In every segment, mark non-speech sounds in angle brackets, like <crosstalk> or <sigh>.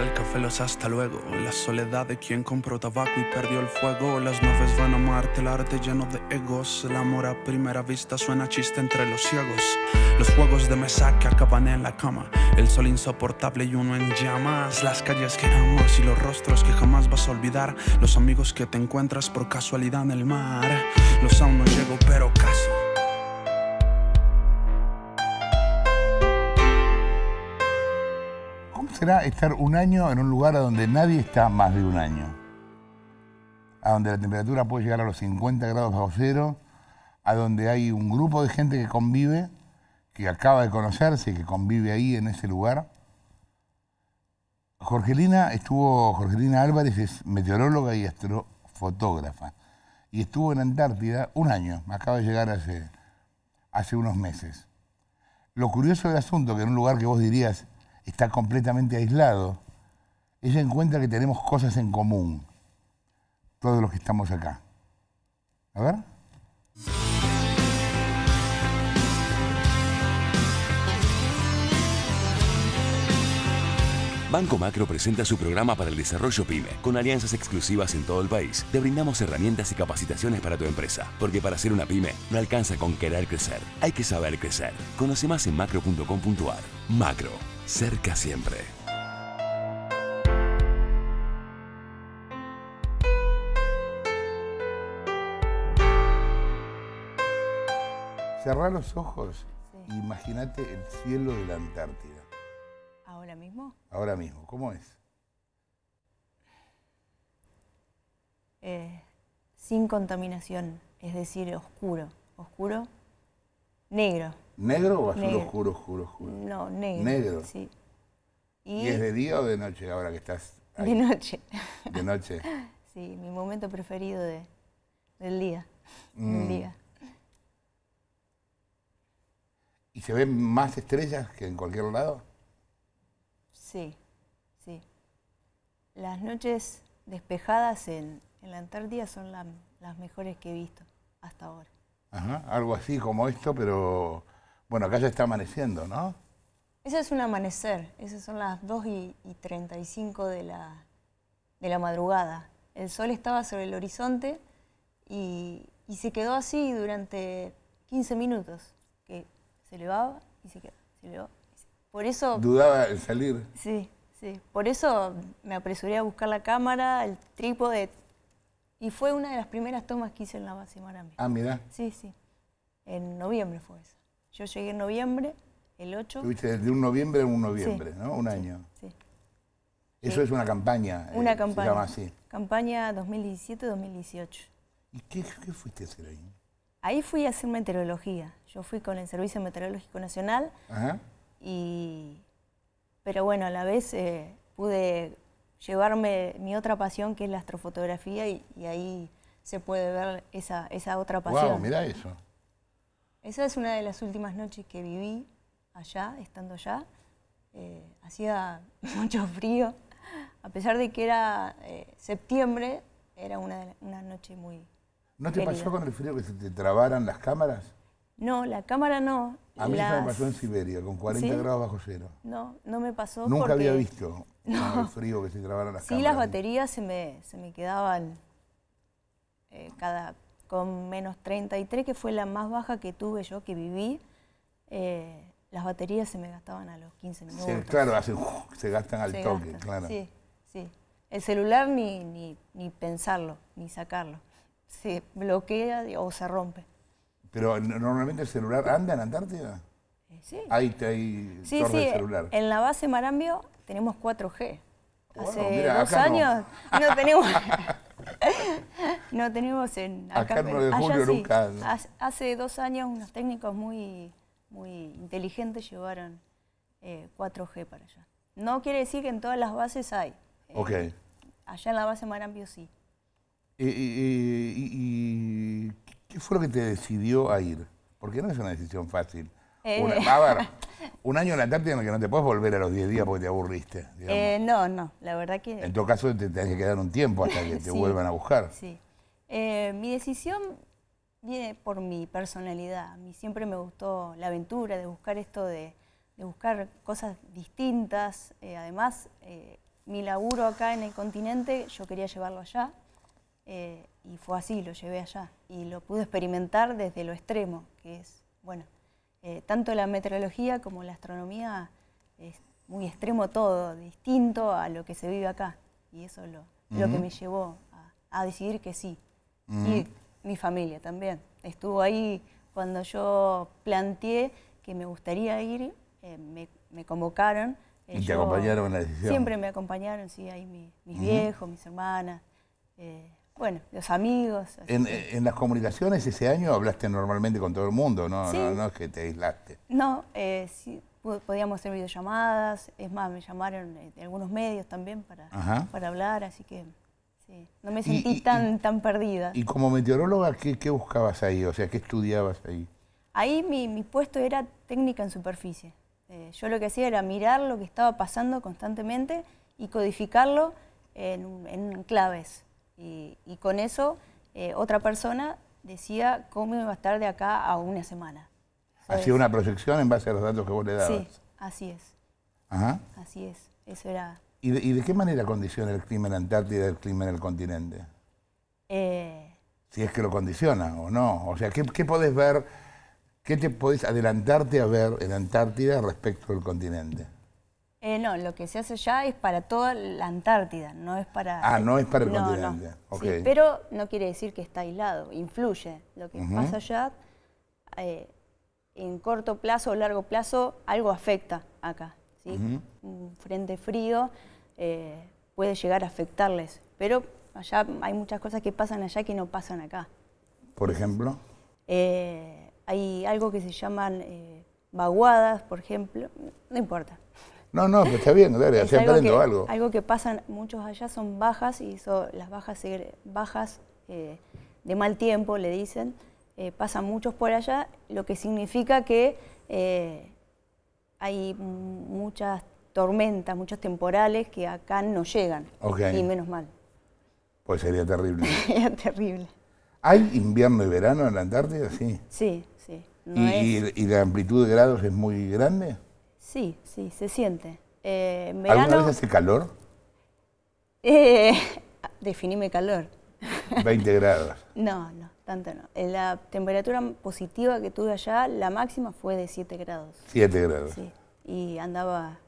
el café, los hasta luego. La soledad de quien compró tabaco y perdió el fuego. Las naves van a Marte, el arte lleno de egos. El amor a primera vista suena chiste entre los ciegos. Los juegos de mesa que acaban en la cama. El sol insoportable y uno en llamas. Las calles que amas y los rostros que jamás vas a olvidar. Los amigos que te encuentras por casualidad en el mar. Los aún no llego, pero caso. estar un año en un lugar a donde nadie está más de un año? A donde la temperatura puede llegar a los 50 grados bajo cero, a donde hay un grupo de gente que convive, que acaba de conocerse, que convive ahí en ese lugar. Jorgelina estuvo, Jorgelina Álvarez es meteoróloga y astrofotógrafa. Y estuvo en Antártida un año, acaba de llegar hace, hace unos meses. Lo curioso del asunto, que en un lugar que vos dirías, está completamente aislado, ella encuentra que tenemos cosas en común, todos los que estamos acá. A ver. Banco Macro presenta su programa para el desarrollo PyME, con alianzas exclusivas en todo el país. Te brindamos herramientas y capacitaciones para tu empresa, porque para ser una PyME no alcanza con querer crecer, hay que saber crecer. Conoce más en macro.com.ar. Macro cerca siempre. Cerrar los ojos y imagínate el cielo de la Antártida. ¿Ahora mismo? Ahora mismo, ¿cómo es? Eh, sin contaminación, es decir, oscuro, oscuro, negro. ¿Negro o azul oscuro, oscuro, oscuro? No, negro. Negro. Sí. ¿Y, es de día o de noche ahora que estás De noche. De noche. <laughs> sí, mi momento preferido de, del mm. día. ¿Y se ven más estrellas que en cualquier lado? Sí, sí. Las noches despejadas en, la Antártida son las mejores que he visto hasta ahora. Ajá, algo así como esto, pero bueno, acá ya está amaneciendo, ¿no? Ese es un amanecer, esas son las 2 y, 35 de la, de la madrugada. El sol estaba sobre el horizonte y, se quedó así durante 15 minutos, que se elevaba y se quedó, Por eso... Dudaba el salir. Sí, sí. Por eso me apresuré a buscar la cámara, el trípode, y fue una de las primeras tomas que hice en la base Ah, mira. Sí, sí. En noviembre fue eso. Yo llegué en noviembre, el 8. Tuviste desde un noviembre a un noviembre, ¿no? Un año. Sí. Eso es una campaña. Eh, una campaña. Se así. Campaña 2017-2018. ¿Y qué, fuiste a hacer ahí? Ahí fui a hacer meteorología. Yo fui con el Servicio Meteorológico Nacional. Ajá. Y, pero bueno, a la vez eh, pude llevarme mi otra pasión que es la astrofotografía y, ahí se puede ver esa, otra pasión. Wow, mira eso. Esa es una de las últimas noches que viví allá, estando allá. Eh, hacía <laughs> mucho frío. A pesar de que era eh, septiembre, era una, una, noche muy... ¿No te pasó con el frío que se te trabaran las cámaras? No, la cámara no. A mí me pasó en Siberia, con 40 grados bajo cero. No, no me pasó. Nunca había visto <laughs> el frío que se trabaran las sí, cámaras. Sí, las baterías se me, se me quedaban eh, cada con menos 33, que fue la más baja que tuve yo, que viví, eh, las baterías se me gastaban a los 15 minutos. Sí, claro, se gastan al toque, claro. Sí, sí. El celular ni, ni, pensarlo, ni sacarlo. Se bloquea o se rompe. Pero normalmente el celular anda en Antártida. Eh, sí. Ahí, ahí sí, sí. Eh, en la base Marambio tenemos 4G. Hace dos años no tenemos. <laughs> no tenemos en acá, Julio Hace dos años unos técnicos muy, muy inteligentes llevaron 4G eh, para allá. No quiere decir que en todas las bases hay. Eh, allá en la base Marambio sí. ¿Y qué fue lo que te decidió a ir? Porque no es una decisión fácil. Eh. Una, a ver, <laughs> un año en la Antártida en el que no te puedes volver a los 10 días porque te aburriste. Eh, no, no, la verdad que... En todo caso te tenés que quedar un tiempo hasta que te <laughs> vuelvan a buscar. Sí. Eh, mi decisión viene por mi personalidad. A mí siempre me gustó la aventura, de buscar esto, de, buscar cosas distintas. Eh, además, mi laburo acá en el continente, yo quería llevarlo allá. y fue así, lo llevé allá. Y lo pude experimentar desde lo extremo, que es, bueno, eh, tanto la meteorología como la astronomía es muy extremo todo, distinto a lo que se vive acá. Y eso es lo, lo que me llevó a, decidir que sí. Y mi familia también. Estuvo ahí cuando yo planteé que me gustaría ir, eh, me, convocaron. ¿Y te acompañaron la decisión? Siempre me acompañaron, sí, ahí mis viejos, mis hermanas. Eh, bueno, los amigos. Eh, en, las comunicaciones ese año hablaste normalmente con todo el mundo, ¿no? No, es que te aislaste. No, eh, sí, podíamos hacer videollamadas, es más, me llamaron eh, de algunos medios también para, para hablar, así que no me sentí tan, tan perdida. ¿Y como meteoróloga ¿qué, buscabas ahí? O sea, ¿qué estudiabas ahí? Ahí mi, puesto era técnica en superficie. yo lo que hacía era mirar lo que estaba pasando constantemente y codificarlo en, en claves. Y, con eso, eh, otra persona decía cómo iba a estar de acá a una semana. Hacía una proyección en base a los datos que vos le dabas. Sí, así es. Ajá. Así es, eso era. ¿Y de, qué manera condiciona el clima en Antártida el clima en el continente? Eh. Si es que lo condiciona o no. O sea, ¿qué, podés ver, qué te podés adelantarte a ver en Antártida respecto al continente? Eh, no, lo que se hace allá es para toda la Antártida, no es para... Ah, no es para el continente. pero no quiere decir que está aislado, influye. Lo que pasa allá, eh, en corto plazo o largo plazo, algo afecta acá. ¿sí? Un frente frío eh, puede llegar a afectarles, pero allá hay muchas cosas que pasan allá que no pasan acá. ¿Por ejemplo? hay algo que se llaman vaguadas, por ejemplo, no importa. No, no, está bien, dale, se algo, algo. Algo que pasan muchos allá son bajas y son las bajas, bajas eh, de mal tiempo, le dicen, eh, pasan muchos por allá, lo que significa que eh, hay muchas tormentas, muchos temporales que acá no llegan. Y menos mal. Pues sería terrible. <laughs> sería terrible. ¿Hay invierno y verano en la Antártida? Sí. Sí, sí. ¿Y la amplitud de grados es muy grande? Sí, sí, se siente. Eh, verano, ¿Alguna hace calor? Eh, <laughs> definime calor. 20 <laughs> grados. no, no, tanto no. Eh, la temperatura positiva que tuve allá, la máxima fue de 7 grados. 7 grados. Sí, y andaba...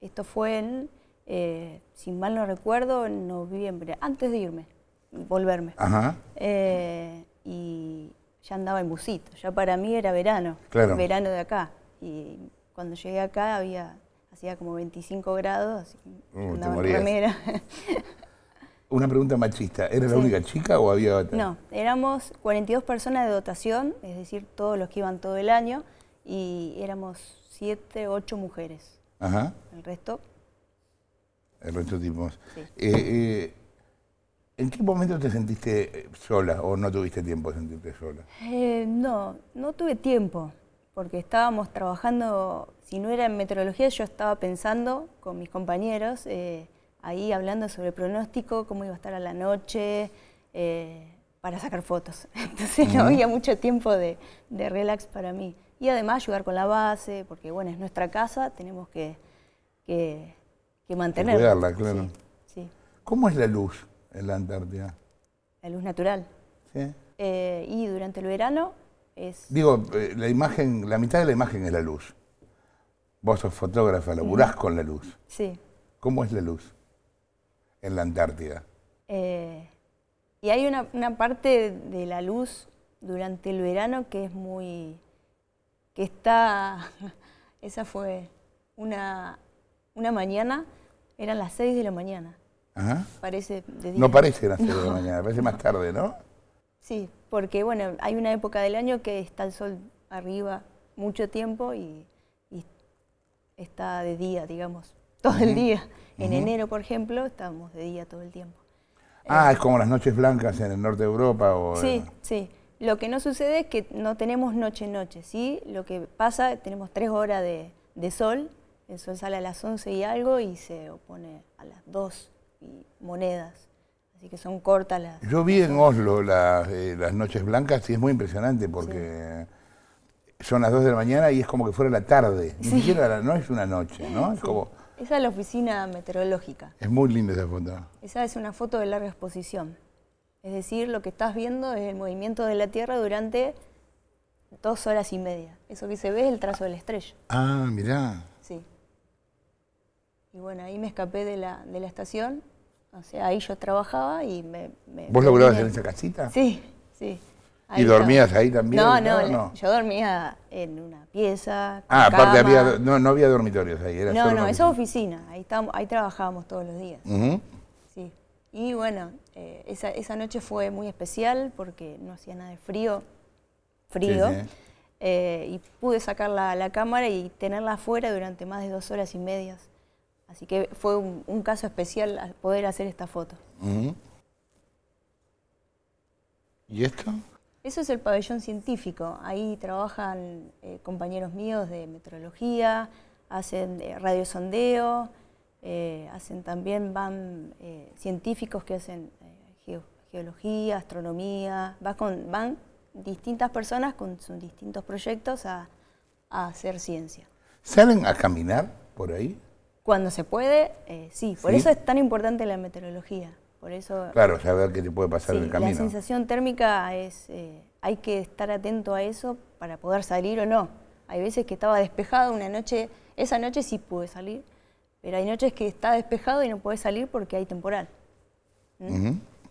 Esto fue en, eh, si mal no recuerdo, en noviembre, antes de irme, volverme. Ajá. Eh, y ya andaba en busito, ya para mí era verano, verano de acá. Y cuando llegué acá había, hacía como 25 grados, así que andaba <laughs> Una pregunta machista, ¿era la única chica o había otra? No, éramos 42 personas de dotación, es decir, todos los que iban todo el año, y éramos 7, 8 mujeres. Ajá. El resto... El resto tipos. Eh, eh, ¿En qué momento te sentiste sola o no tuviste tiempo de sentirte sola? Eh, no, no tuve tiempo porque estábamos trabajando, si no era en meteorología, yo estaba pensando con mis compañeros, eh, ahí hablando sobre pronóstico, cómo iba a estar a la noche, eh, para sacar fotos. <laughs> Entonces no había mucho tiempo de, relax para mí. Y además ayudar con la base, porque bueno, es nuestra casa, tenemos que, que, mantenerla. claro. ¿Cómo es la luz en la Antártida? La luz natural. Eh, y durante el verano Digo, eh, la imagen, la mitad de la imagen es la luz. Vos sos fotógrafa, laburás con la luz. Sí. ¿Cómo es la luz en la Antártida? Eh, y hay una, parte de la luz durante el verano que es muy... que está... <laughs> Esa fue una, mañana, eran las 6 de la mañana. Ajá. Parece de No parece las 6 de la <laughs> mañana, parece más tarde, ¿no? Sí, porque bueno, hay una época del año que está el sol arriba mucho tiempo y, está de día, digamos, <laughs> todo el día. En enero, por ejemplo, estamos de día todo el tiempo. Ah, eh, es como las noches blancas en el norte de Europa. O sí, sí. Lo que no sucede es que no tenemos noche-noche, ¿sí? Lo que pasa, es que tenemos tres horas de, sol, el sol sale a las 11 y algo y se opone a las dos y monedas. Así que son cortas las... Yo vi en Oslo eh, las, noches blancas y es muy impresionante porque son las 2 de la mañana y es como que fuera la tarde. Ni siquiera no es una noche, ¿no? Esa es la oficina meteorológica. Es muy linda esa foto. Esa es una foto de larga exposición. Es decir, lo que estás viendo es el movimiento de la Tierra durante dos horas y media. Eso que se ve es el trazo de la estrella. Ah, mirá. Sí. Y bueno, ahí me escapé de la, de la estación o sea, ahí yo trabajaba y me... me ¿Vos lograbas en esa casita? Sí, sí. ¿Y dormías ahí también? No, no, yo dormía en una pieza. Ah, aparte había, no, no, había dormitorios ahí. Era no, no, esa oficina, ahí, estábamos, ahí trabajábamos todos los días. Sí. Y bueno, eh, esa, esa, noche fue muy especial porque no hacía nada de frío, frío. Eh, y pude sacar la, la cámara y tenerla afuera durante más de dos horas y medias. Así que fue un, caso especial poder hacer esta foto. ¿Y esto? Eso es el pabellón científico. Ahí trabajan eh, compañeros míos de meteorología, hacen eh, radiosondeo, eh, hacen también van científicos que hacen geología, astronomía. van distintas personas con sus distintos proyectos a, a hacer ciencia. ¿Salen a caminar por ahí? Cuando se puede, eh, sí. Por eso es tan importante la meteorología. Por eso, claro, saber qué te puede pasar en el camino. La sensación térmica es, eh, hay que estar atento a eso para poder salir o no. Hay veces que estaba despejado una noche, esa noche sí pude salir, pero hay noches que está despejado y no puede salir porque hay temporal.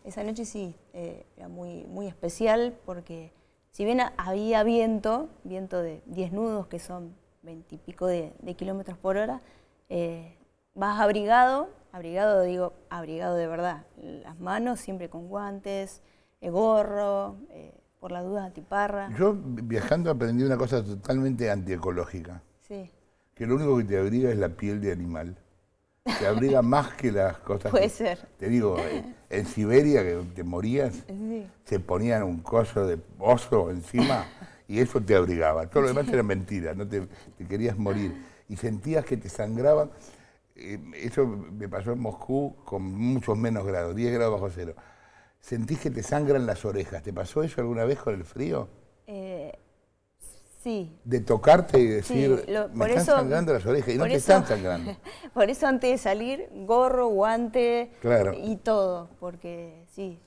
Esa noche sí eh, era muy, muy especial porque si bien había viento, viento de 10 nudos que son 20 y pico de kilómetros por hora, eh, vas abrigado, abrigado digo, abrigado de verdad, las manos siempre con guantes, el gorro, eh, por la duda antiparra. Yo viajando aprendí una cosa totalmente antiecológica. Sí. Que lo único que te abriga es la piel de animal. Te abriga <laughs> más que las cosas. Puede ser. Te digo, eh, en, Siberia, que te morías, se ponían un coso de oso encima y eso te abrigaba. Todo lo demás era mentira, no te querías morir y sentías que te sangraban. Eh, eso me pasó en Moscú con muchos menos grados, 10 grados bajo cero. ¿Sentís que te sangran las orejas? ¿Te pasó eso alguna vez con el frío? Eh, sí. De tocarte y decir, me están sangrando las orejas y no te están sangrando. <laughs> Por eso antes de salir, gorro, guante y todo, porque sí,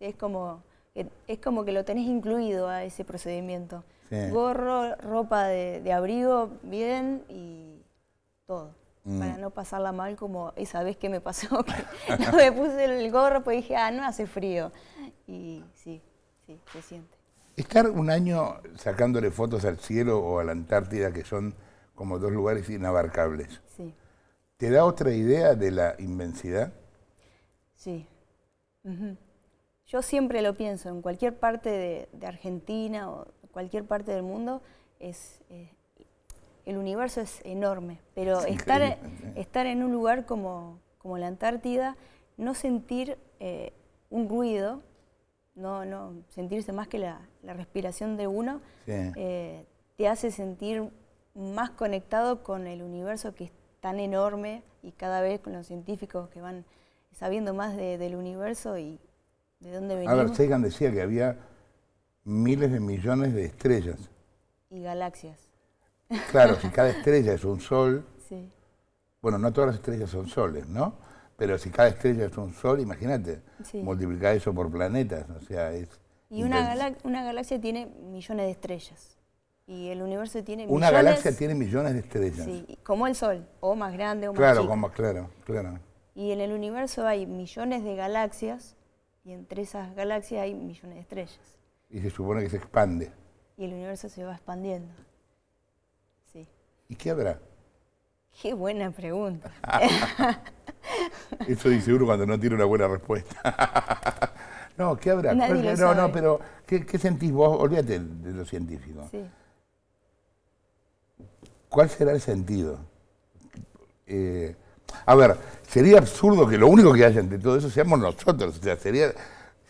es como, es como que lo tenés incluido a ese procedimiento. Gorro, ropa de, de abrigo, bien y todo, mm. para no pasarla mal como esa vez que me pasó, <laughs> me puse el gorro, pues dije, ah, no hace frío. Y sí, sí, se siente. Estar un año sacándole fotos al cielo o a la Antártida, que son como dos lugares inabarcables, ¿te da otra idea de la inmensidad? Sí. Yo siempre lo pienso, en cualquier parte de, Argentina o cualquier parte del mundo, es, eh, el universo es enorme, pero estar, estar en un lugar como, como la Antártida, no sentir eh, un ruido, no, no, sentirse más que la, respiración de uno, eh, te hace sentir más conectado con el universo que es tan enorme y cada vez con los científicos que van sabiendo más del universo y de dónde venimos. A ver, Sagan decía que había miles de millones de estrellas. Y galaxias. Claro, si cada estrella es un sol, bueno, no todas las estrellas son soles, ¿no? Pero si cada estrella es un sol, imagínate, multiplicar eso por planetas, o sea, es... Y una, galaxia tiene millones de estrellas. Y el universo tiene millones... Una galaxia tiene millones de estrellas. Sí, como el sol, o más grande o más claro, Como, claro, claro. Y en el universo hay millones de galaxias, y entre esas galaxias hay millones de estrellas. Y se supone que se expande. Y el universo se va expandiendo. ¿Y qué habrá? Qué buena pregunta. <laughs> Eso dice uno cuando no tiene una buena respuesta. <laughs> no, ¿qué habrá? no, no, pero ¿qué, sentís vos? Olvídate de lo científico. Sí. ¿Cuál será el sentido? Eh, a ver, sería absurdo que lo único que haya entre todo eso seamos nosotros. O sea, sería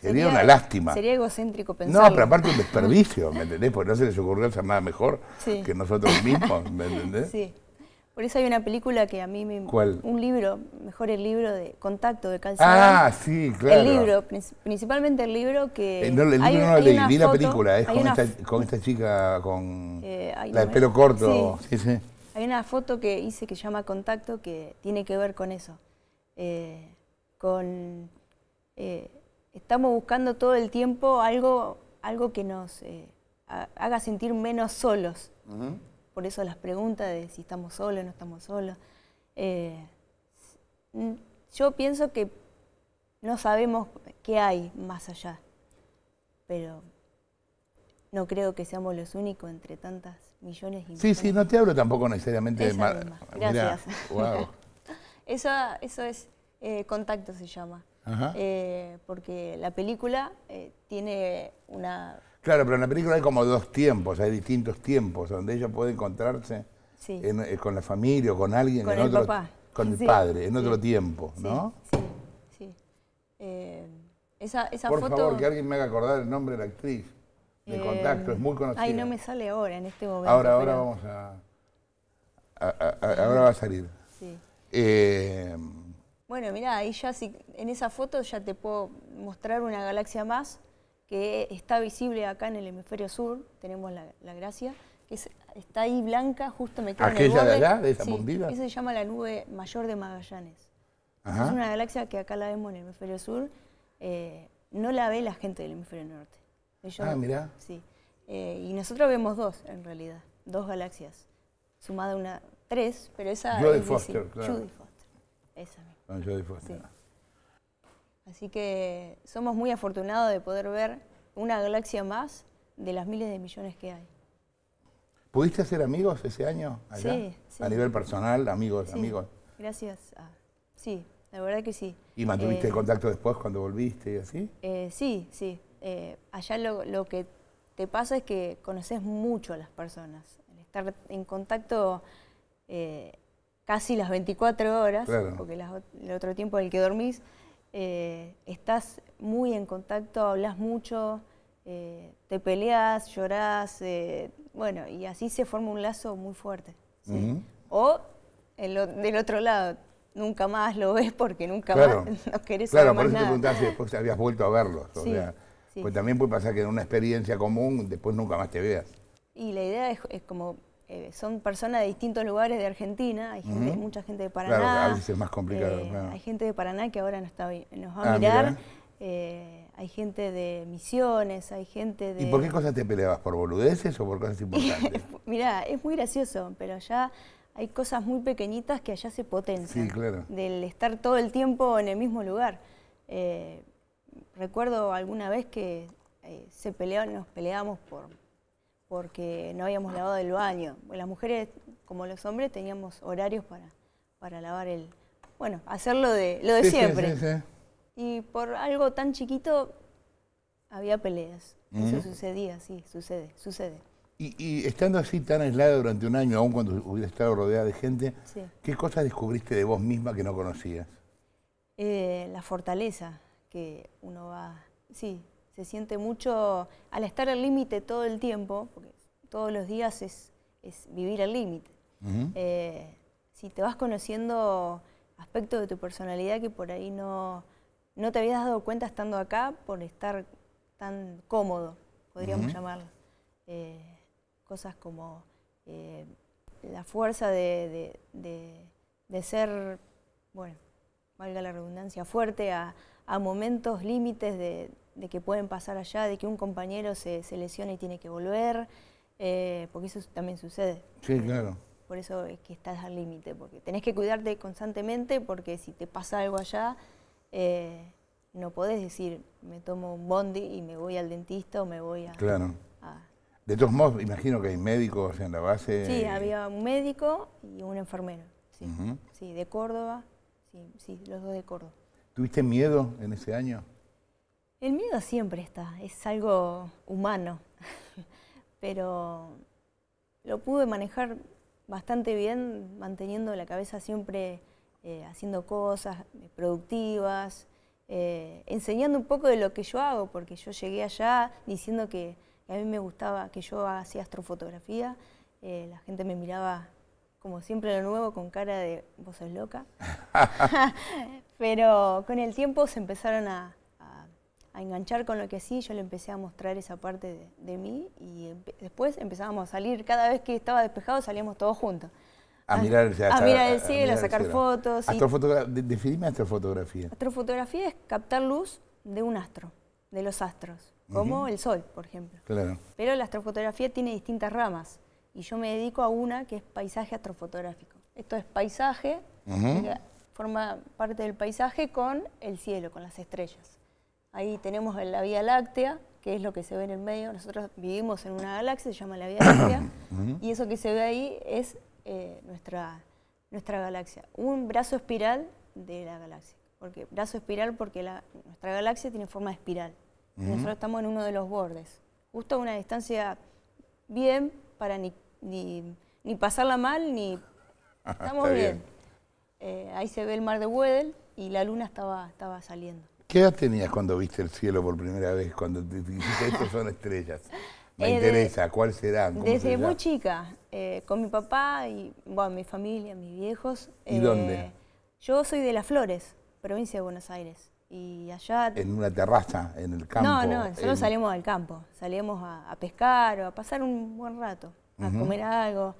Sería, una lástima. Sería egocéntrico pensar. No, pero aparte un desperdicio, ¿me <laughs> entendés? Porque no se les ocurrió hacer nada mejor que nosotros mismos, ¿me entendés? Sí. Por eso hay una película que a mí me... ¿Cuál? Un libro, mejor el libro de Contacto de Calzadón. Ah, sí, claro. El libro, principalmente el libro que... Eh, no, el libro hay, no lo leí, vi la película, es con, esta, chica con... Eh, la de pelo corto. Sí. sí, Hay una foto que hice que llama Contacto que tiene que ver con eso. Eh, con estamos buscando todo el tiempo algo, algo que nos eh, haga sentir menos solos. Por eso las preguntas de si estamos solos, no estamos solos. Eh, yo pienso que no sabemos qué hay más allá, pero no creo que seamos los únicos entre tantas millones y millones. Sí, sí, no te hablo tampoco necesariamente de Gracias. wow. <laughs> eso, eso es eh, contacto se llama. Eh, porque la película eh, tiene una... Claro, pero en la película hay como dos tiempos, hay distintos tiempos donde ella puede encontrarse eh, con la familia o con alguien. Con el papá. Con el padre, en otro tiempo, ¿no? Sí, sí. esa, esa Por favor, que alguien me haga acordar el nombre de la actriz de contacto, es muy conocida. Ay, no me sale ahora, en este momento. Ahora, ahora vamos a, ahora va a salir. Sí. Bueno, mirá, ahí ya en esa foto ya te puedo mostrar una galaxia más que está visible acá en el hemisferio sur, tenemos la, gracia, que está ahí blanca, justo metida en el ¿Aquella de allá, de esa se llama la nube mayor de Magallanes. Es una galaxia que acá la vemos en el hemisferio sur, eh, no la ve la gente del hemisferio norte. ah, mirá. Sí. Eh, y nosotros vemos dos, en realidad, dos galaxias, sumada una, tres, pero esa es Foster, claro. Foster. Esa Así que somos muy afortunados de poder ver una galaxia más de las miles de millones que hay. ¿Pudiste hacer amigos ese año allá? Sí, sí. A nivel personal, amigos, amigos. Gracias. sí, la verdad que sí. ¿Y mantuviste eh, contacto después cuando volviste y así? Eh, sí, sí. Eh, allá lo, que te pasa es que conoces mucho a las personas. estar en contacto casi las 24 horas, porque el otro tiempo en el que dormís, eh, estás muy en contacto, hablas mucho, eh, te peleas, llorás, eh, bueno, y así se forma un lazo muy fuerte. O del otro lado, nunca más lo ves porque nunca más <laughs> no querés Claro, por eso te si después habías vuelto a verlo. Pues también puede pasar que en una experiencia común después nunca más te veas. Y la idea es como eh, son personas de distintos lugares de Argentina, hay gente, mucha gente de Paraná. Claro, a veces es más complicado. Eh, hay gente de Paraná que ahora no está, nos va a ah, mirar. Eh, hay gente de Misiones, hay gente de... ¿Y por qué cosas te peleabas? ¿Por boludeces o por cosas importantes? <laughs> Mirá, es muy gracioso, pero allá hay cosas muy pequeñitas que allá se potencian. Sí, claro. Del estar todo el tiempo en el mismo lugar. recuerdo alguna vez que se peleó, nos peleamos por porque no habíamos lavado el baño. Las mujeres, como los hombres, teníamos horarios para, para lavar el... Bueno, hacerlo de, lo de siempre. y por algo tan chiquito había peleas. Eso mm. sucedía, sí, sucede, sucede. Y, estando así tan aislada durante un año, aún cuando hubiera estado rodeada de gente, ¿qué cosas descubriste de vos misma que no conocías? Eh, la fortaleza que uno va... Sí, se siente mucho, al estar al límite todo el tiempo, porque todos los días es, es vivir al límite. Eh, si te vas conociendo aspectos de tu personalidad que por ahí no, no te habías dado cuenta estando acá por estar tan cómodo, podríamos llamar eh, cosas como eh, la fuerza de, de ser, bueno, valga la redundancia, fuerte a, momentos límites de, que pueden pasar allá, de que un compañero se, lesione lesiona y tiene que volver, eh, porque eso también sucede. Sí, claro. Por eso es que estás al límite, porque tenés que cuidarte constantemente, porque si te pasa algo allá, eh, no podés decir, me tomo un bondi y me voy al dentista o me voy a... Claro. De todos modos, imagino que hay médicos en la base. Sí, había un médico y un enfermero, sí, sí de Córdoba sí, los dos de Córdoba. ¿Tuviste miedo en ese año? El miedo siempre está, es algo humano, <laughs> pero lo pude manejar bastante bien, manteniendo la cabeza siempre eh, haciendo cosas eh, productivas, eh, enseñando un poco de lo que yo hago, porque yo llegué allá diciendo que a mí me gustaba, que yo hacía astrofotografía, la gente me miraba como siempre lo nuevo, con cara de vos sos loca. <laughs> Pero con el tiempo se empezaron a, enganchar con lo que sí, yo le empecé a mostrar esa parte de, mí y después empezábamos a salir, cada vez que estaba despejado salíamos todos juntos. A, ah, mirar, a, mirar el cielo, a, sacar fotos. astrofotografía Definime astrofotografía. Astrofotografía es captar luz de un astro, de los astros, como el sol, por ejemplo. Claro. Pero la astrofotografía tiene distintas ramas y yo me dedico a una que es paisaje astrofotográfico. Esto es paisaje, forma parte del paisaje con el cielo, con las estrellas. Ahí tenemos la Vía Láctea, que es lo que se ve en el medio. Nosotros vivimos en una galaxia, se llama la Vía Láctea, <coughs> y eso que se ve ahí es eh, nuestra, nuestra galaxia. Un brazo espiral de la galaxia. Porque, brazo espiral porque nuestra galaxia tiene forma de espiral. Nosotros estamos en uno de los bordes, justo a una distancia bien para ni, ni pasarla mal, ni... <laughs> Estamos bien. Eh, ahí se ve el mar de Wedel y la luna estaba, estaba saliendo. ¿Qué edad tenías cuando viste el cielo por primera vez? Cuando te dijiste, estas son estrellas. <laughs> Me eh, interesa, ¿cuál será? Desde muy chica, eh, con mi papá y mi familia, mis viejos. ¿Y dónde? Yo soy de Las Flores, provincia de Buenos Aires. Y allá... ¿En una terraza, en el campo? No, no, solo salimos al campo. Salíamos a pescar o a pasar un buen rato a comer algo.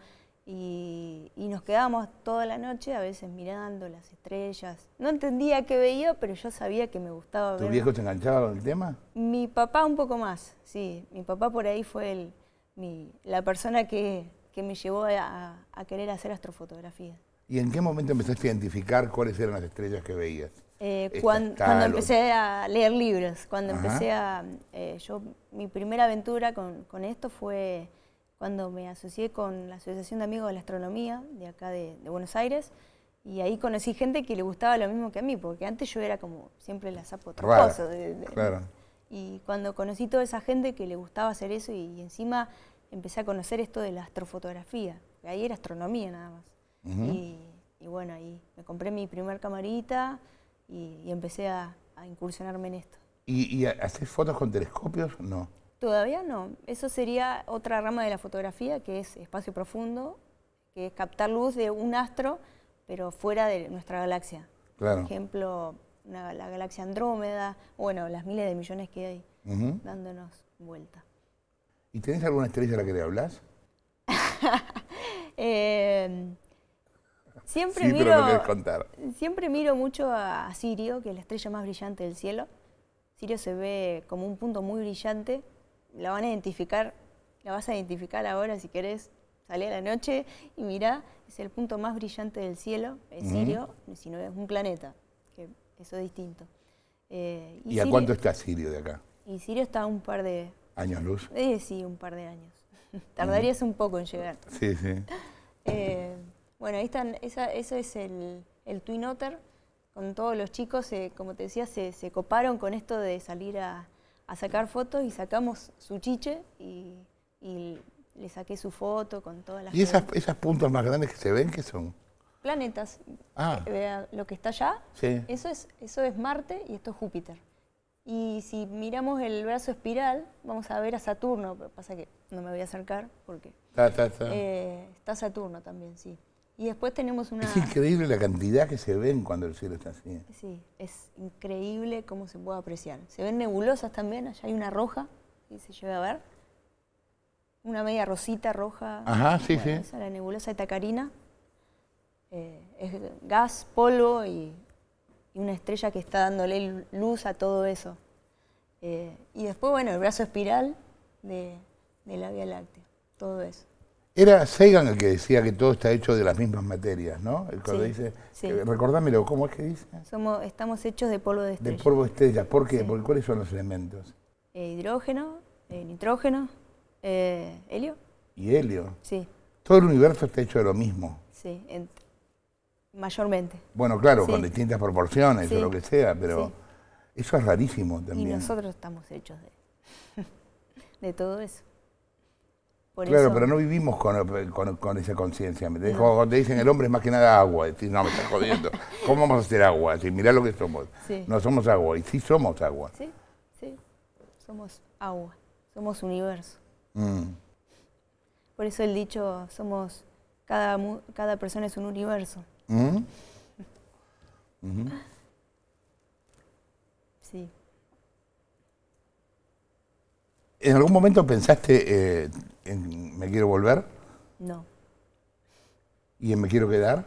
Y, y, nos quedábamos toda la noche, a veces mirando las estrellas. No entendía qué veía, pero yo sabía que me gustaba ver. ¿Tu viejo se enganchaba con el tema? Mi papá un poco más, sí. Mi papá por ahí fue el, mi, la persona que, que me llevó a, querer hacer astrofotografía. ¿Y en qué momento empezaste a identificar cuáles eran las estrellas que veías? Eh, este cuando, empecé a leer libros, cuando empecé a... Eh, yo, mi primera aventura con, con esto fue cuando me asocié con la Asociación de Amigos de la Astronomía de acá de, Buenos Aires. Y ahí conocí gente que le gustaba lo mismo que a mí, porque antes yo era como siempre la sapo de, Claro. Y cuando conocí toda esa gente que le gustaba hacer eso y, encima empecé a conocer esto de la astrofotografía, que ahí era astronomía nada más. y, bueno, ahí me compré mi primer camarita y, empecé a, incursionarme en esto. ¿Y, y fotos con telescopios? No. Todavía no. Eso sería otra rama de la fotografía, que es espacio profundo, que es captar luz de un astro, pero fuera de nuestra galaxia. Claro. Por ejemplo, la galaxia Andrómeda, bueno, las miles de millones que hay dándonos vuelta. ¿Y tenés alguna estrella a la que te hablas? <laughs> Em, siempre, miro, siempre miro mucho a Sirio, que es la estrella más brillante del cielo. Sirio se ve como un punto muy brillante la van a identificar, la vas a identificar ahora si querés. Sale a la noche y mirá, es el punto más brillante del cielo, es Sirio, si no es un planeta, que eso es distinto. Eh, ¿Y, a cuánto está Sirio de acá? Y Sirio está a un par de... ¿Años luz? Eh, sí, un par de años. <laughs> Tardarías un poco en llegar. Sí, sí. <laughs> Eh, bueno, ahí están, esa, es el, Twin Otter. Con todos los chicos, como te decía, se, se coparon con esto de salir a, a sacar fotos y sacamos su chiche y, le saqué su foto con todas las... ¿Y esas, esas puntas más grandes que se ven, que son? Planetas. Ah. lo que está allá, sí. eso, es, eso es Marte y esto es Júpiter. Y si miramos el brazo espiral, vamos a ver a Saturno, pero pasa que no me voy a acercar porque... Eh, está Saturno también, sí. Y después tenemos una... Es increíble la cantidad que se ven cuando el cielo está así. Sí, es increíble cómo se puede apreciar. Se ven nebulosas también, allá hay una roja, y se lleva a ver. Una media rosita roja. Ajá, sí, sí. Esa, es la nebulosa de Tacarina. Eh, es gas, polvo y, una estrella que está dándole luz a todo eso. Eh, y después, bueno, el brazo espiral de, de la Vía Láctea, todo eso. Era Sagan el que decía que todo está hecho de las mismas materias, ¿no? cuando dice, sí. recordámelo, ¿cómo es que dice? Somos, estamos hechos de polvo de estrellas. De polvo de estrellas, ¿por qué? ¿Cuáles son los elementos? Eh, hidrógeno, eh, nitrógeno, eh, helio. ¿Y helio? Sí. Todo el universo está hecho de lo mismo. Sí, mayormente. Bueno, claro, con distintas proporciones o lo que sea, pero eso es rarísimo también. Y nosotros estamos hechos de, <laughs> de todo eso claro, pero no vivimos con, esa conciencia. ¿me te dicen el hombre es más que nada agua, no, me estás jodiendo. ¿Cómo vamos a ser agua? mirá lo que somos. No somos agua, y sí somos agua. Sí, sí, somos agua, somos universo. Mm. Por eso el dicho, somos, cada, persona es un universo. Mm. Mm. Sí. ¿En algún momento pensaste... Eh, en Me quiero volver? No. ¿Y en Me quiero quedar?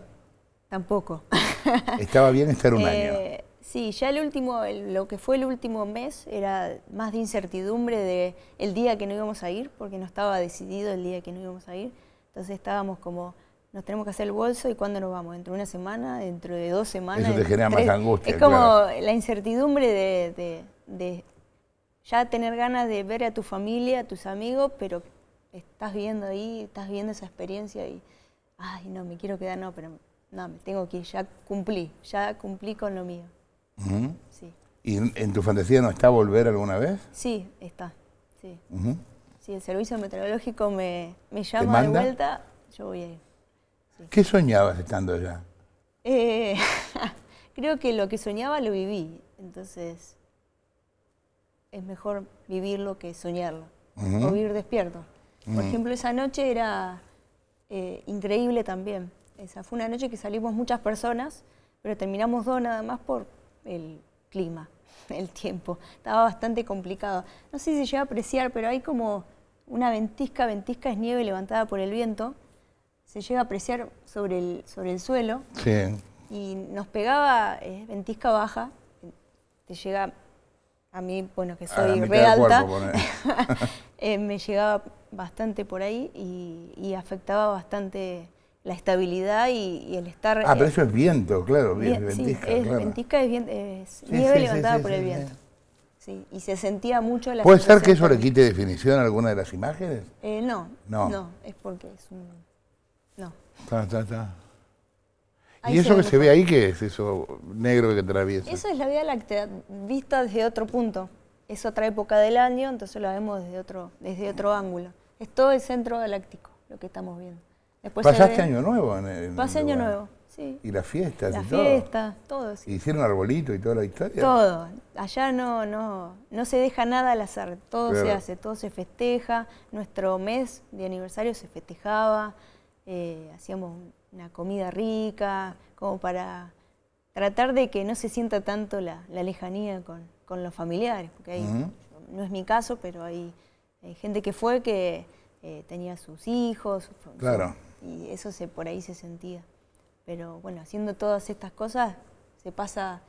Tampoco. <laughs> ¿Estaba bien estar un eh, año? Sí, ya el último, lo que fue el último mes era más de incertidumbre de el día que no íbamos a ir, porque no estaba decidido el día que no íbamos a ir. Entonces estábamos como, nos tenemos que hacer el bolso y cuándo nos vamos, dentro de una semana, dentro de dos semanas. Eso te genera más angustia. Es como la incertidumbre de ya tener ganas de ver a tu familia, a tus amigos, pero estás viendo ahí, estás viendo esa experiencia y, ay, no, me quiero quedar, no, pero no, me tengo que ir, ya cumplí, ya cumplí con lo mío. sí. ¿Y en, tu fantasía no está volver alguna vez? Sí, está, sí. Si el servicio meteorológico me, llama de vuelta, yo voy a ¿Qué soñabas estando allá? Eh, <laughs> creo que lo que soñaba lo viví, entonces es mejor vivirlo que soñarlo, o vivir despierto. Por mm. ejemplo, esa noche era eh, increíble también. Esa fue una noche que salimos muchas personas, pero terminamos dos nada más por el clima, <laughs> el tiempo. Estaba bastante complicado. No sé si se llega a apreciar, pero hay como una ventisca, ventisca es nieve levantada por el viento. Se llega a apreciar sobre el, sobre el suelo. Sí. Y nos pegaba ventisca baja, te llega a mí, bueno, que soy re alta, <laughs> eh, me llegaba bastante por ahí y, y afectaba bastante la estabilidad y, el estar... Ah, pero eh, eso es viento, claro, bien, ventisca. Sí, es, Ventisca es, es nieve levantada por el viento. Sí, y se sentía mucho la... ¿Puede ser que eso le quite definición a alguna de las imágenes? Eh, no, no, no, es porque es un... No. Está, está, está. ¿Y eso que se ve ahí qué es, eso negro que atraviesa? Eso es la vida vista desde otro punto es otra época del año, entonces lo vemos desde otro, desde otro ángulo. Es todo el centro galáctico lo que estamos viendo. Después ¿Pasaste Año Nuevo? En, Año Nuevo, sí. ¿Y las fiestas? Las fiestas, todo. todo sí. ¿Hicieron arbolito y toda la historia? Todo. Allá no, no, no se deja nada al azar. Todo se hace, todo se festeja. Nuestro mes de aniversario se festejaba. Eh, hacíamos una comida rica, como para tratar de que no se sienta tanto la, lejanía con, los familiares, porque no es mi caso, pero hay, gente que fue que eh, tenía sus hijos, claro. y eso se, por ahí se sentía. Pero bueno, haciendo todas estas cosas se pasa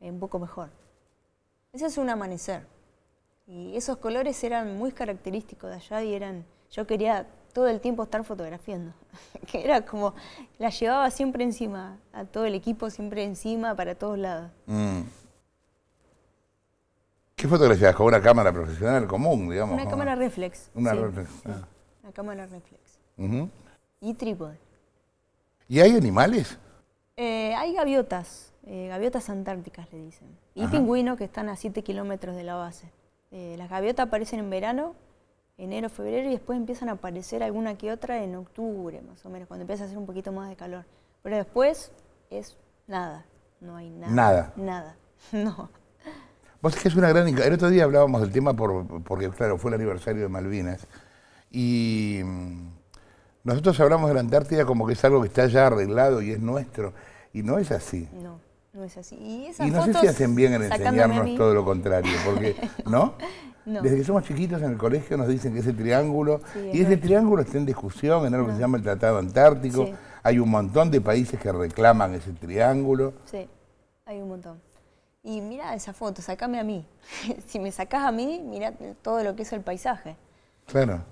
eh, un poco mejor. Ese es un amanecer. Y esos colores eran muy característicos de allá y eran, yo quería todo el tiempo estar fotografiando. <laughs> que era como, la llevaba siempre encima, a todo el equipo siempre encima, para todos lados. Mm. ¿Qué fotografías? ¿Con una cámara profesional común, digamos? Una cámara reflex. Una reflex. Ah. Una cámara reflex. Y trípode. ¿Y hay animales? Eh, hay gaviotas, eh, gaviotas antárticas le dicen. Y pingüinos que están a 7 kilómetros de la base. Eh, las gaviotas aparecen en verano enero, febrero y después empiezan a aparecer alguna que otra en octubre, más o menos, cuando empieza a hacer un poquito más de calor. Pero después es nada, no hay nada. Nada. Nada, <laughs> no. Vos es que es una gran... El otro día hablábamos del tema por, porque, claro, fue el aniversario de Malvinas y mm, nosotros hablamos de la Antártida como que es algo que está ya arreglado y es nuestro. Y no es así. No, no es así. Y, no sé si hacen bien en enseñarnos todo lo contrario, porque, <laughs> ¿no? Desde que somos chiquitos en el colegio nos dicen que ese triángulo, y ese triángulo está en discusión en algo que se llama el Tratado Antártico. Hay un montón de países que reclaman ese triángulo. Sí, hay un montón. Y mira esa foto, sacame a mí. <laughs> si me sacás a mí, mira todo lo que es el paisaje.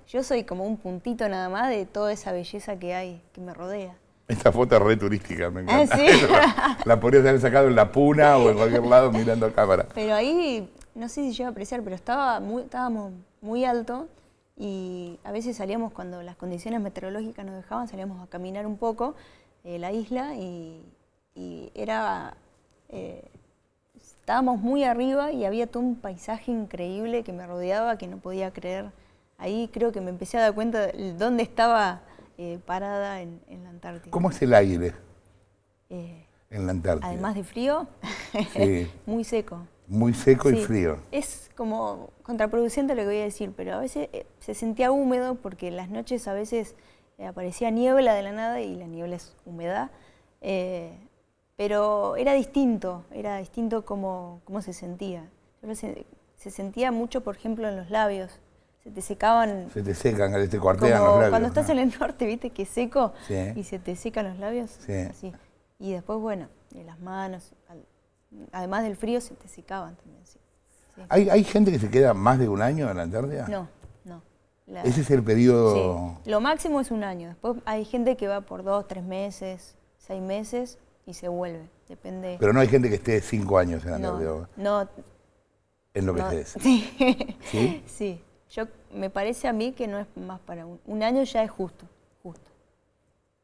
Yo soy como un puntito nada más de toda esa belleza que hay, que me rodea. Esta foto es re turística, me encanta. Ah, <laughs> la, podrías haber sacado en la puna o en cualquier lado mirando a cámara. Pero ahí, no sé si llega a apreciar, pero estaba estábamos muy alto y a veces salíamos cuando las condiciones meteorológicas nos dejaban, salíamos a caminar un poco eh, la isla y, era... Eh, estábamos muy arriba y había todo un paisaje increíble que me rodeaba, que no podía creer. Ahí creo que me empecé a dar cuenta de dónde estaba eh, parada en, la Antártida. ¿Cómo es el aire eh, en la Antártida? Además de frío, <laughs> muy seco. Muy seco y frío. Es como contraproducente lo que voy a decir, pero a veces eh, se sentía húmedo porque en las noches a veces aparecía niebla de la nada y la niebla es humedad pero era distinto, era distinto cómo, cómo se sentía. se, sentía mucho, por ejemplo, en los labios, se te secaban. Se te secan, te cuartean los labios. Cuando estás en el norte, viste que seco y se te secan los labios. Sí. Y después, bueno, en las manos, además del frío, se te secaban también. Sí. ¿Hay, ¿Hay, gente que se queda más de un año en la Antártida? No, no. Ese es el periodo. Lo máximo es un año. Después hay gente que va por dos, tres meses, seis meses y se vuelve. Depende. Pero no hay gente que esté cinco años en la Antártida. No, En lo que no. estés. <laughs> Sí. Yo, me parece a mí que no es más para un, un año ya es justo, justo.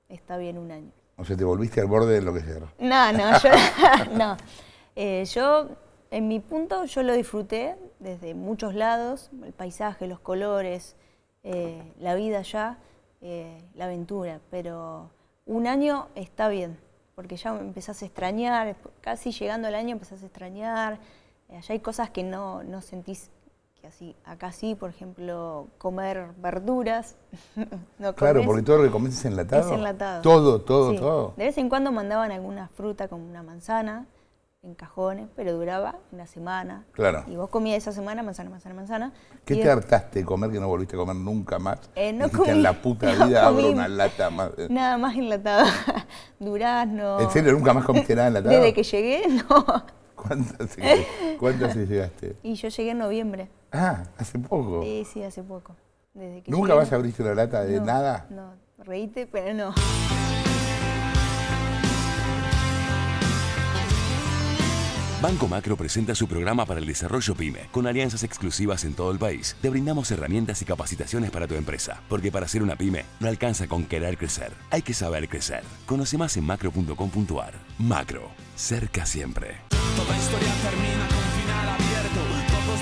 Está bien un año. O sea, te volviste al borde de lo que sea. No, no, <laughs> yo, <laughs> no. Eh, yo, en mi punto, yo lo disfruté desde muchos lados, el paisaje, los colores, eh, la vida ya, eh, la aventura, pero un año está bien, porque ya empezás a extrañar, casi llegando al año empezás a extrañar, allá hay cosas que no, no sentís acá sí, por ejemplo, comer verduras. <laughs> no claro, porque todo lo que comes es enlatado. Es enlatado. Todo, todo, todo. De vez en cuando mandaban alguna fruta como una manzana en cajones, pero duraba una semana. Claro. Y vos comías esa semana manzana, manzana, manzana. ¿Qué te hartaste de comer que no volviste a comer nunca más? Eh, no en la puta <laughs> vida abro una lata más. <laughs> Nada más enlatada. Durazno. ¿En serio nunca más comiste nada enlatado? Desde que llegué, no. ¿Cuántas, ¿Cuántas llegaste? Y yo llegué en noviembre. Ah, hace poco. Sí, sí, hace poco. ¿Nunca vas a abrirte la lata de nada? No, reíste, pero no. Banco Macro presenta su programa para el desarrollo PyME, con alianzas exclusivas en todo el país. Te brindamos herramientas y capacitaciones para tu empresa, porque para ser una PyME no alcanza con querer crecer, hay que saber crecer. Conoce más en macro.com.ar. Macro, cerca siempre. Toda historia termina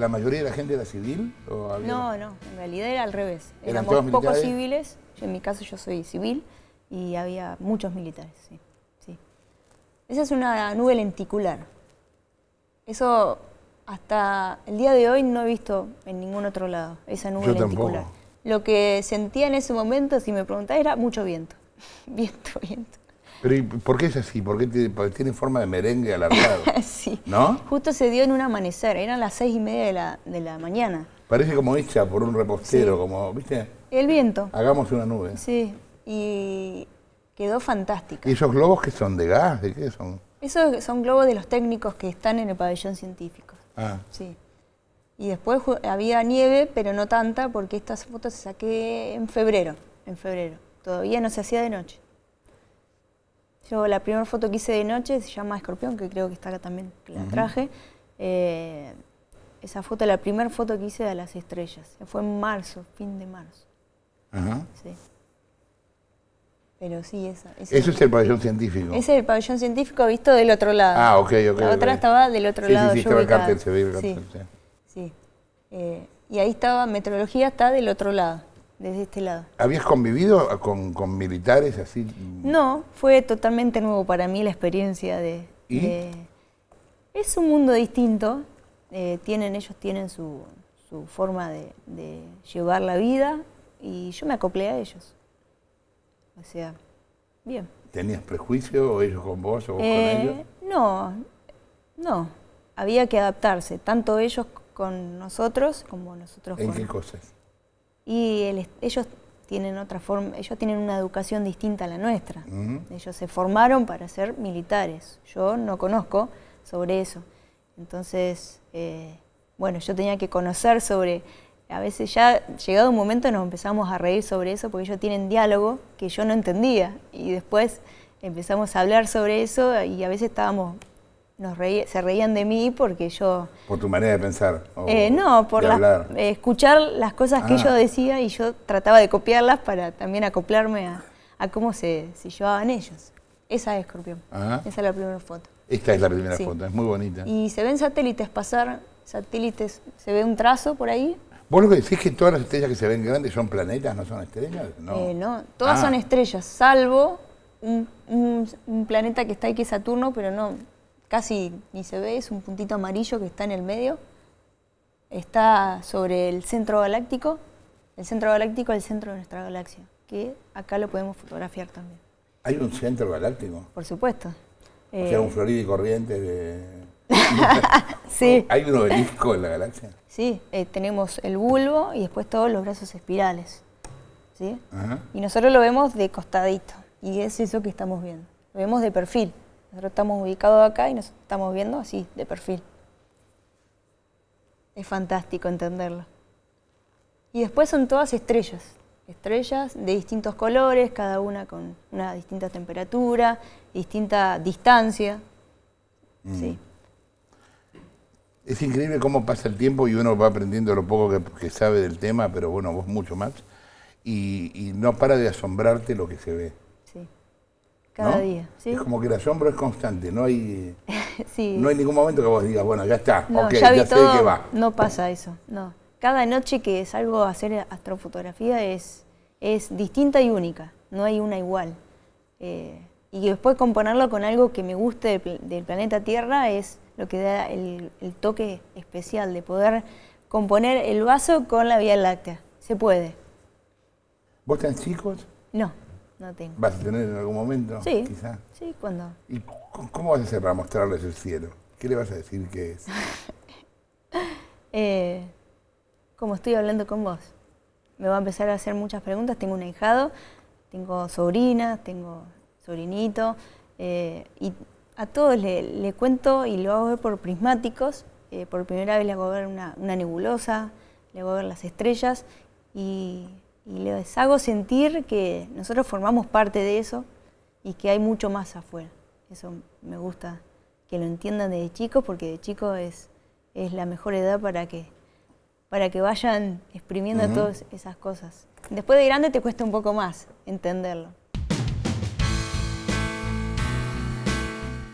¿La mayoría de la gente era civil? No, no, en realidad era al revés. ¿Eran Éramos pocos civiles, en mi caso yo soy civil, y había muchos militares, sí. Esa es una nube lenticular. Eso hasta el día de hoy no he visto en ningún otro lado, esa nube lenticular. Lo que sentía en ese momento, si me preguntás, era mucho viento. <laughs> viento, viento. Pero por qué es así? ¿Por qué tiene, porque tiene forma de merengue alargado. <laughs> sí. ¿No? Justo se dio en un amanecer, eran las seis y media de la, mañana. Parece como hecha por un repostero, como, ¿viste? El viento. Hagamos una nube. Sí, y quedó fantástica. ¿Y esos globos que son de gas? ¿De qué son? Esos son globos de los técnicos que están en el pabellón científico. Ah. Sí. Y después había nieve, pero no tanta, porque estas fotos se saqué en febrero. En febrero. Todavía no se hacía de noche. Yo la primera foto que hice de noche se llama Escorpión, que creo que está acá también, que la traje. Eh, esa foto, la primera foto que hice de las estrellas. Fue en marzo, fin de marzo. Ajá. Sí. Pero sí, esa. Eso es el pabellón científico. Ese es el pabellón científico visto del otro lado. Ah, ok, ok. La otra estaba del otro lado. Sí, sí, estaba el se Sí. Eh, y ahí estaba, meteorología, está del otro lado desde este lado. ¿Habías convivido con, militares así? No, fue totalmente nuevo para mí la experiencia de... es un mundo distinto, eh, tienen, ellos tienen su, forma de, llevar la vida y yo me acoplé a ellos. O sea, bien. ¿Tenías prejuicio ellos con vos o vos con eh, ellos? No, no. Había que adaptarse, tanto ellos con nosotros como nosotros con ellos y ellos tienen otra forma, ellos tienen una educación distinta a la nuestra. Ellos se formaron para ser militares. Yo no conozco sobre eso. Entonces, eh, bueno, yo tenía que conocer sobre. A veces ya llegado un momento nos empezamos a reír sobre eso porque ellos tienen diálogo que yo no entendía. Y después empezamos a hablar sobre eso y a veces estábamos nos se reían de mí porque yo... Por tu manera de pensar. Eh, no, por eh, escuchar las cosas que ah. yo decía y yo trataba de copiarlas para también acoplarme a, cómo se, llevaban ellos. Esa es Escorpión. Esa es la primera foto. Esta es la primera foto, es muy bonita. Y se ven satélites pasar, satélites, se ve un trazo por ahí. ¿Vos lo que decís que todas las estrellas que se ven grandes son planetas, no son estrellas? No, eh, no todas ah. son estrellas, salvo un, planeta que está ahí que es Saturno, pero no, casi ni se ve, es un puntito amarillo que está en el medio. Está sobre el centro galáctico. El centro galáctico es el centro de nuestra galaxia, que acá lo podemos fotografiar también. ¿Hay un centro galáctico? Por supuesto. O sea, eh, un florido y corriente de... <laughs> sí. ¿Hay un obelisco en la galaxia? Sí, eh, tenemos el bulbo y después todos los brazos espirales. ¿sí? Y nosotros lo vemos de costadito. Y es eso que estamos viendo. Lo vemos de perfil. Nosotros estamos ubicados acá y nos estamos viendo así, de perfil. Es fantástico entenderlo. Y después son todas estrellas, estrellas de distintos colores, cada una con una distinta temperatura, distinta distancia. Mm. Es increíble cómo pasa el tiempo y uno va aprendiendo lo poco que, sabe del tema, pero bueno, vos mucho más, y no para de asombrarte lo que se ve. Cada día, Es como que el asombro es constante, no hay, <laughs> no hay ningún momento que vos digas, bueno, ya está, no, okay, ya, que va. No pasa eso, no. Cada noche que salgo a hacer astrofotografía es, es distinta y única, no hay una igual. Eh, y después componerlo con algo que me guste del, planeta Tierra es lo que da el, el, toque especial de poder componer el vaso con la Vía Láctea. Se puede. ¿Vos tenés chicos? No no tengo. ¿Vas a tener en algún momento? Sí. Quizá. Sí, cuando. ¿Y cómo vas a hacer para mostrarles el cielo? ¿Qué le vas a decir que es? <laughs> Eh, como estoy hablando con vos. Me va a empezar a hacer muchas preguntas. Tengo un ahijado, tengo sobrina tengo sobrinito. Eh, y a todos le, cuento y lo hago ver por prismáticos. Eh, por primera vez le hago ver una, nebulosa, le hago ver las estrellas. Y y les hago sentir que nosotros formamos parte de eso y que hay mucho más afuera. Eso me gusta que lo entiendan desde chicos, porque de chicos es, la mejor edad para que, para que vayan exprimiendo todas esas cosas. Después de grande te cuesta un poco más entenderlo.